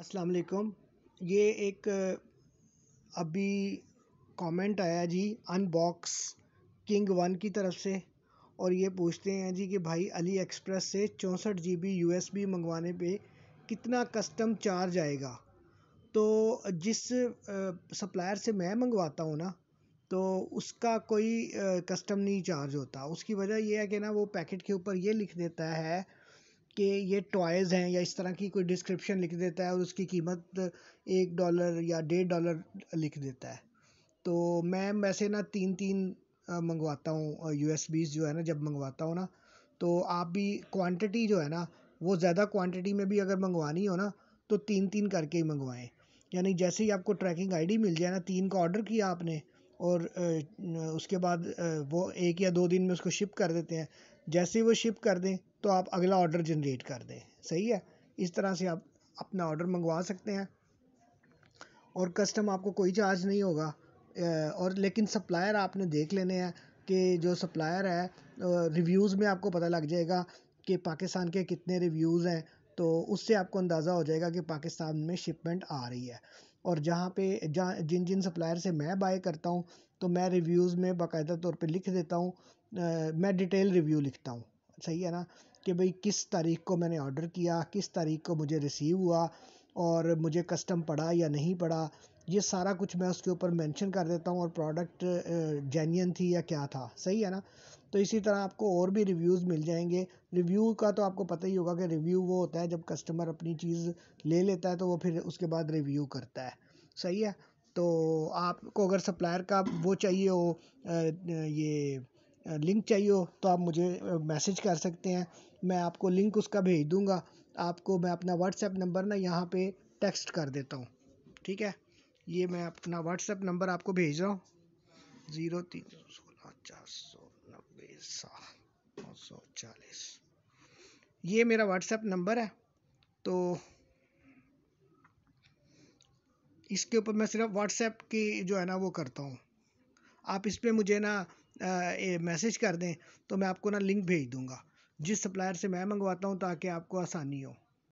असलकुम ये एक अभी कमेंट आया जी अनबॉक्स किंग वन की तरफ से और ये पूछते हैं जी कि भाई अली एक्सप्रेस से चौंसठ GB USB मंगवाने पे कितना कस्टम चार्ज आएगा तो जिस सप्लायर से मैं मंगवाता हूँ ना तो उसका कोई कस्टम नहीं चार्ज होता उसकी वजह यह है कि ना वो पैकेट के ऊपर ये लिख देता है कि ये टॉयज़ हैं या इस तरह की कोई डिस्क्रिप्शन लिख देता है और उसकी कीमत एक डॉलर या डेढ़ डॉलर लिख देता है तो मैं वैसे ना तीन तीन मंगवाता हूँ यू एस बीज जो है ना जब मंगवाता हूँ ना तो आप भी क्वांटिटी जो है ना वो ज़्यादा क्वांटिटी में भी अगर मंगवानी हो ना तो तीन तीन करके ही मंगवाएं यानी जैसे ही आपको ट्रैकिंग आईडी मिल जाए ना तीन का ऑर्डर किया आपने और उसके बाद वो एक या दो दिन में उसको शिप कर देते हैं जैसे ही वो शिप कर दें तो आप अगला ऑर्डर जनरेट कर दें सही है इस तरह से आप अपना ऑर्डर मंगवा सकते हैं और कस्टम आपको कोई चार्ज नहीं होगा और लेकिन सप्लायर आपने देख लेने हैं कि जो सप्लायर है रिव्यूज़ में आपको पता लग जाएगा कि पाकिस्तान के कितने रिव्यूज़ हैं तो उससे आपको अंदाज़ा हो जाएगा कि पाकिस्तान में शिपमेंट आ रही है और जहाँ पे जहाँ जिन जिन सप्लायर से मैं बाय करता हूँ तो मैं रिव्यूज़ में बाकायदा तौर पे लिख देता हूँ मैं डिटेल रिव्यू लिखता हूँ सही है ना कि भाई किस तारीख को मैंने ऑर्डर किया किस तारीख को मुझे रिसीव हुआ और मुझे कस्टम पड़ा या नहीं पड़ा ये सारा कुछ मैं उसके ऊपर मेंशन कर देता हूँ और प्रोडक्ट जेन्यन थी या क्या था सही है ना तो इसी तरह आपको और भी रिव्यूज़ मिल जाएंगे रिव्यू का तो आपको पता ही होगा कि रिव्यू वो होता है जब कस्टमर अपनी चीज़ ले लेता है तो वो फिर उसके बाद रिव्यू करता है सही है तो आपको अगर सप्लायर का वो चाहिए हो ये लिंक चाहिए हो तो आप मुझे मैसेज कर सकते हैं मैं आपको लिंक उसका भेज दूँगा आपको मैं अपना व्हाट्सएप नंबर ना यहाँ पर टेक्स्ट कर देता हूँ ठीक है ये मैं अपना व्हाट्सएप नंबर आपको भेज रहा हूँ ज़ीरो तीन सौ सोलह चार सौ नब्बे सात नौ सौ चालीस ये मेरा व्हाट्सएप नंबर है तो इसके ऊपर मैं सिर्फ व्हाट्सएप की जो है ना वो करता हूँ आप इस पर मुझे ना मैसेज कर दें तो मैं आपको ना लिंक भेज दूँगा जिस सप्लायर से मैं मंगवाता हूँ ताकि आपको आसानी हो